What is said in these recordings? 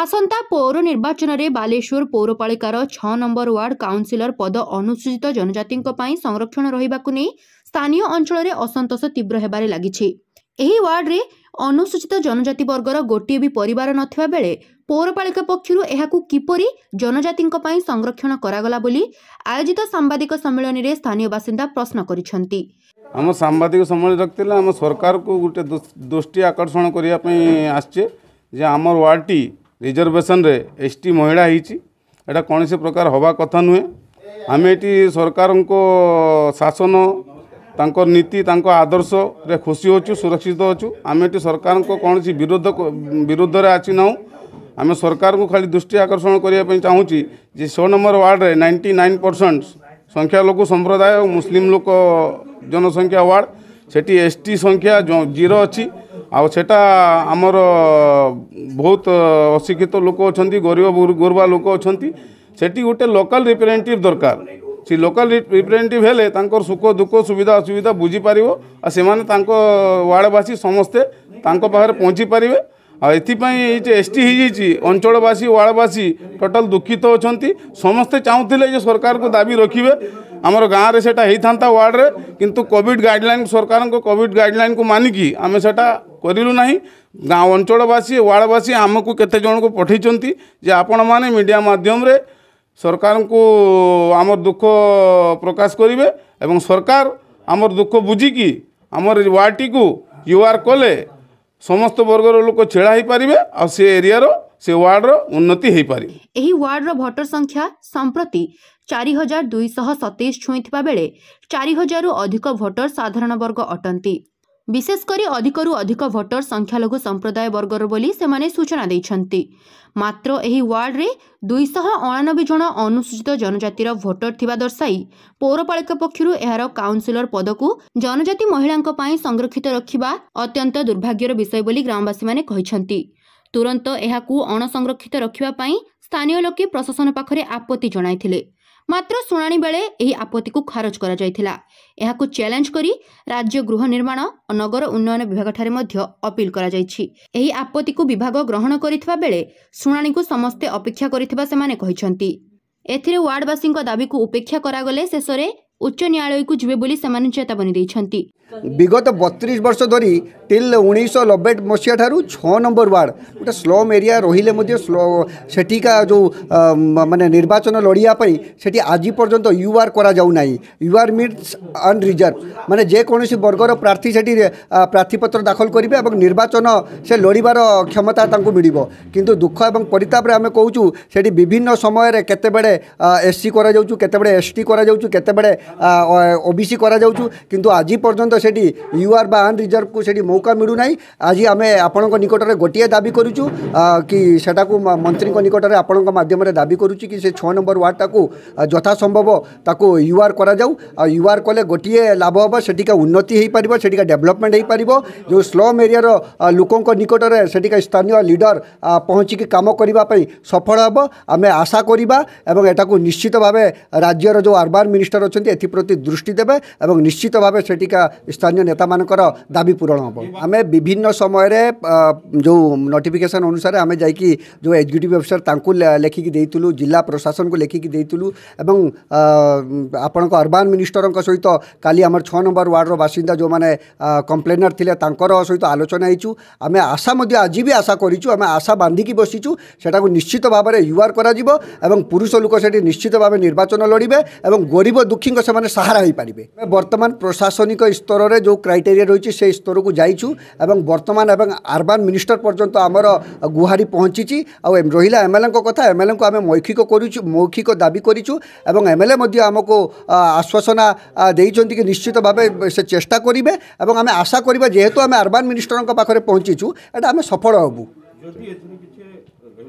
ଆସନ୍ତା ପୌର ନିର୍ବାଚନରେ ବାଲେଶ୍ୱର ପୌରପାଳିକାର ଛଅ ନମ୍ବର ୱାର୍ଡ କାଉନ୍ସିଲର ପଦ ଅନୁସୂଚିତ ଜନଜାତିଙ୍କ ପାଇଁ ସଂରକ୍ଷଣ ରହିବାକୁ ନେଇ ସ୍ଥାନୀୟ ଅଞ୍ଚଳରେ ଅସନ୍ତୋଷ ତୀବ୍ର ହେବାରେ ଲାଗିଛି ଏହି ୱାର୍ଡରେ ଅନୁସୂଚିତ ଜନଜାତି ବର୍ଗର ଗୋଟିଏ ବି ପରିବାର ନଥିବା ବେଳେ ପୌରପାଳିକା ପକ୍ଷରୁ ଏହାକୁ କିପରି ଜନଜାତିଙ୍କ ପାଇଁ ସଂରକ୍ଷଣ କରାଗଲା ବୋଲି ଆୟୋଜିତ ସାମ୍ବାଦିକ ସମ୍ମିଳନୀରେ ସ୍ଥାନୀୟ ବାସିନ୍ଦା ପ୍ରଶ୍ନ କରିଛନ୍ତି ଆମ ସାମ୍ବାଦିକ ସମ୍ମିଳନୀ ରଖିଥିଲେ ଆମ ସରକାରକୁ ଗୋଟେ ଦୃଷ୍ଟି ଆକର୍ଷଣ କରିବା ପାଇଁ ଆସିଛେ ଯେ ଆମର ରିଜର୍ଭେସନରେ ଏସ୍ ଟି ମହିଳା ହେଇଛି ଏଇଟା କୌଣସି ପ୍ରକାର ହେବା କଥା ନୁହେଁ ଆମେ ଏଠି ସରକାରଙ୍କ ଶାସନ ତାଙ୍କର ନୀତି ତାଙ୍କ ଆଦର୍ଶରେ ଖୁସି ଅଛୁ ସୁରକ୍ଷିତ ଅଛୁ ଆମେ ଏଠି ସରକାରଙ୍କ କୌଣସି ବିରୋଧ ବିରୁଦ୍ଧରେ ଆସି ନାହୁଁ ଆମେ ସରକାରଙ୍କୁ ଖାଲି ଦୃଷ୍ଟି ଆକର୍ଷଣ କରିବା ପାଇଁ ଚାହୁଁଛି ଯେ ଛଅ ନମ୍ବର ୱାର୍ଡ଼ରେ ନାଇଣ୍ଟି ନାଇନ୍ ପରସେଣ୍ଟ ସଂଖ୍ୟାଲଘୁ ସମ୍ପ୍ରଦାୟ ମୁସଲିମ୍ ଲୋକ ଜନସଂଖ୍ୟା ୱାର୍ଡ଼ ସେଠି ଏସ୍ ଟି ସଂଖ୍ୟା ଜିରୋ ଅଛି आटा आमर बहुत अशिक्षित लोक अच्छा गरीब गुरबा लोक अच्छा से गोटे लोकाल रिप्रेजेटेटिव दरकार सी लोकाल रिप्रेजेटेटिव हेले सुख दुख सुविधा असुविधा बुझीपार से वार्डवासी समस्ते पहुँची पारे आई एस टी अंचलवासी वार्डवासी टोटाल दुखित अच्छा समस्ते चाहूल सरकार को दाबी रखिए आम गाँव में से वार्ड में कितु कोविड गाइडल सरकार कोविड गाइडल को मानिकी आम से କରିଲୁ ନାହିଁ ଗାଁ ଅଞ୍ଚଳବାସୀ ୱାର୍ଡ଼ବାସୀ ଆମକୁ କେତେ ଜଣଙ୍କୁ ପଠାଇଛନ୍ତି ଯେ ଆପଣମାନେ ମିଡ଼ିଆ ମାଧ୍ୟମରେ ସରକାରଙ୍କୁ ଆମର ଦୁଃଖ ପ୍ରକାଶ କରିବେ ଏବଂ ସରକାର ଆମର ଦୁଃଖ ବୁଝିକି ଆମର ୱାର୍ଡ଼ଟିକୁ ୟୁ ଆର୍ କଲେ ସମସ୍ତ ବର୍ଗର ଲୋକ ଛିଡ଼ା ହୋଇପାରିବେ ଆଉ ସେ ଏରିଆର ସେ ୱାର୍ଡ଼ର ଉନ୍ନତି ହୋଇପାରିବ ଏହି ୱାର୍ଡ଼ର ଭୋଟର ସଂଖ୍ୟା ସମ୍ପ୍ରତି ଚାରି ହଜାର ଦୁଇଶହ ସତେଇଶ ଛୁଇଁଥିବା ବେଳେ ଚାରି ହଜାରରୁ ଅଧିକ ଭୋଟର ସାଧାରଣ ବର୍ଗ ଅଟନ୍ତି ବିଶେଷ କରି ଅଧିକରୁ ଅଧିକ ଭୋଟର ସଂଖ୍ୟାଲଘୁ ସମ୍ପ୍ରଦାୟ ବର୍ଗର ବୋଲି ସେମାନେ ସୂଚନା ଦେଇଛନ୍ତି ମାତ୍ର ଏହି ୱାର୍ଡରେ ଦୁଇଶହ ଅଣାନବେ ଜଣ ଅନୁସୂଚିତ ଜନଜାତିର ଭୋଟର ଥିବା ଦର୍ଶାଇ ପୌରପାଳିକା ପକ୍ଷରୁ ଏହାର କାଉନ୍ସିଲର ପଦକୁ ଜନଜାତି ମହିଳାଙ୍କ ପାଇଁ ସଂରକ୍ଷିତ ରଖିବା ଅତ୍ୟନ୍ତ ଦୁର୍ଭାଗ୍ୟର ବିଷୟ ବୋଲି ଗ୍ରାମବାସୀମାନେ କହିଛନ୍ତି ତୁରନ୍ତ ଏହାକୁ ଅଣସଂରକ୍ଷିତ ରଖିବା ପାଇଁ ସ୍ଥାନୀୟ ଲୋକେ ପ୍ରଶାସନ ପାଖରେ ଆପତ୍ତି ଜଣାଇଥିଲେ ମାତ୍ର ଶୁଣାଣି ବେଳେ ଏହି ଆପତ୍ତିକୁ ଖାରଜ କରାଯାଇଥିଲା ଏହାକୁ ଚ୍ୟାଲେଞ୍ଜ କରି ରାଜ୍ୟ ଗୃହ ନିର୍ମାଣ ଓ ନଗର ଉନ୍ନୟନ ବିଭାଗଠାରେ ମଧ୍ୟ ଅପିଲ କରାଯାଇଛି ଏହି ଆପତ୍ତିକୁ ବିଭାଗ ଗ୍ରହଣ କରିଥିବା ବେଳେ ଶୁଣାଣିକୁ ସମସ୍ତେ ଅପେକ୍ଷା କରିଥିବା ସେମାନେ କହିଛନ୍ତି ଏଥିରେ ୱାର୍ଡବାସୀଙ୍କ ଦାବିକୁ ଉପେକ୍ଷା କରାଗଲେ ଶେଷରେ ଉଚ୍ଚ ନ୍ୟାୟାଳୟକୁ ଯିବେ ବୋଲି ସେମାନେ ଚେତାବନୀ ଦେଇଛନ୍ତି ବିଗତ ବତିଶ ବର୍ଷ ଧରି ଟିଲ୍ ଉଣେଇଶହ ନବେ ମସିହାଠାରୁ ଛଅ ନମ୍ବର ୱାର୍ଡ଼ ଗୋଟେ ସ୍ଲମ୍ ଏରିଆ ରହିଲେ ମଧ୍ୟ ସେଠିକା ଯେଉଁ ମାନେ ନିର୍ବାଚନ ଲଢ଼ିବା ପାଇଁ ସେଠି ଆଜି ପର୍ଯ୍ୟନ୍ତ ୟୁ ଆର୍ କରାଯାଉନାହିଁ ୟୁ ଆର୍ ମିନ୍ସ ଅନ୍ରିଜର୍ଭ ମାନେ ଯେକୌଣସି ବର୍ଗର ପ୍ରାର୍ଥୀ ସେଠି ପ୍ରାର୍ଥୀପତ୍ର ଦାଖଲ କରିବେ ଏବଂ ନିର୍ବାଚନ ସେ ଲଢ଼ିବାର କ୍ଷମତା ତାଙ୍କୁ ମିଳିବ କିନ୍ତୁ ଦୁଃଖ ଏବଂ ପରିତାପରେ ଆମେ କହୁଛୁ ସେଠି ବିଭିନ୍ନ ସମୟରେ କେତେବେଳେ ଏସ୍ ସି କରାଯାଉଛୁ କେତେବେଳେ ଏସ୍ ଟି କରାଯାଉଛୁ କେତେବେଳେ ଓବିସି କରାଯାଉଛୁ କିନ୍ତୁ ଆଜି ପର୍ଯ୍ୟନ୍ତ ସେଠି ୟୁଆର୍ ବା ଆନ୍ ରିଜର୍ଭକୁ ସେଠି ମୌକା ମିଳୁନାହିଁ ଆଜି ଆମେ ଆପଣଙ୍କ ନିକଟରେ ଗୋଟିଏ ଦାବି କରୁଛୁ କି ସେଟାକୁ ମନ୍ତ୍ରୀଙ୍କ ନିକଟରେ ଆପଣଙ୍କ ମାଧ୍ୟମରେ ଦାବି କରୁଛି କି ସେ ଛଅ ନମ୍ବର ୱାର୍ଡ଼ଟାକୁ ଯଥାସମ୍ଭବ ତାକୁ ୟୁଆର୍ କରାଯାଉ ଆଉ ୟୁଆର୍ କଲେ ଗୋଟିଏ ଲାଭ ହେବ ସେଠିକା ଉନ୍ନତି ହୋଇପାରିବ ସେଠିକା ଡେଭଲପମେଣ୍ଟ ହୋଇପାରିବ ଯେଉଁ ସ୍ଲମ୍ ଏରିଆର ଲୋକଙ୍କ ନିକଟରେ ସେଠିକା ସ୍ଥାନୀୟ ଲିଡର ପହଞ୍ଚିକି କାମ କରିବା ପାଇଁ ସଫଳ ହେବ ଆମେ ଆଶା କରିବା ଏବଂ ଏଟାକୁ ନିଶ୍ଚିତ ଭାବେ ରାଜ୍ୟର ଯେଉଁ ଆରବାନ୍ ମିନିଷ୍ଟର ଅଛନ୍ତି ଏଥିପ୍ରତି ଦୃଷ୍ଟି ଦେବେ ଏବଂ ନିଶ୍ଚିତ ଭାବେ ସେଠିକା ସ୍ଥାନୀୟ ନେତାମାନଙ୍କର ଦାବି ପୂରଣ ହେବ ଆମେ ବିଭିନ୍ନ ସମୟରେ ଯେଉଁ ନୋଟିଫିକେସନ୍ ଅନୁସାରେ ଆମେ ଯାଇକି ଯେଉଁ ଏକ୍ଜିକ୍ୟୁଟିଭ୍ ଅଫିସର ତାଙ୍କୁ ଲେଖିକି ଦେଇଥିଲୁ ଜିଲ୍ଲା ପ୍ରଶାସନକୁ ଲେଖିକି ଦେଇଥିଲୁ ଏବଂ ଆପଣଙ୍କ ଅର୍ବାନ୍ ମିନିଷ୍ଟରଙ୍କ ସହିତ କାଲି ଆମର ଛଅ ନମ୍ବର ୱାର୍ଡ଼ର ବାସିନ୍ଦା ଯେଉଁମାନେ କମ୍ପ୍ଲେନର୍ ଥିଲେ ତାଙ୍କର ସହିତ ଆଲୋଚନା ହେଇଛୁ ଆମେ ଆଶା ମଧ୍ୟ ଆଜି ବି ଆଶା କରିଛୁ ଆମେ ଆଶା ବାନ୍ଧିକି ବସିଛୁ ସେଟାକୁ ନିଶ୍ଚିତ ଭାବରେ ୟୁଆର୍ କରାଯିବ ଏବଂ ପୁରୁଷ ଲୋକ ସେଠି ନିଶ୍ଚିତ ଭାବେ ନିର୍ବାଚନ ଲଢ଼ିବେ ଏବଂ ଗରିବ ଦୁଃଖୀଙ୍କ সেমানে সাহারা হয়ে হয়েপারে বর্তমান প্রশাসনিক স্তরের যে ক্রাইটেরিয়া রয়েছে সেই স্তরক যাইছু এবং বর্তমান এবং আরবান মিনিষ্টর পর্যন্ত আমার গুহারি পৌঁছিছি আহিলা এমএলএ কথা এমএলএ আমি মৌখিক করুছু মৌখিক দাবি করছু এবং এমএলএ আমি আশ্বাসনা দিয়েছেন কি নিশ্চিতভাবে সে চেষ্টা করবে এবং আমি আশা করা যেহেতু আমি আরবান মিনিষ্টর পাখে পৌঁছিছু এটা আমি সফল হবু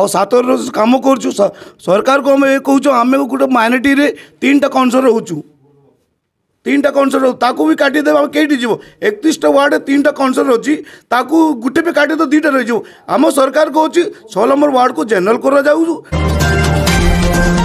ଆଉ ସାତ ରୋଜ କାମ କରୁଛୁ ସରକାରକୁ ଆମେ ଏ କହୁଛୁ ଆମେ ଗୋଟେ ମାଇନରିଟିରେ ତିନିଟା କନସର୍ ରହୁଛୁ ତିନିଟା କନସର୍ଟ ତାକୁ ବି କାଟିଦେବେ ଆମେ କେଇଠି ଯିବ ଏକତିରିଶଟା ୱାର୍ଡ଼ ତିନିଟା କନସର୍ଟ ଅଛି ତାକୁ ଗୋଟେ ବି କାଟିଦେବ ଦୁଇଟା ରହିଯିବ ଆମ ସରକାର କହୁଛି ଷୋହଳ ନମ୍ବର ୱାର୍ଡ଼କୁ ଜେନେରାଲ କରାଯାଉ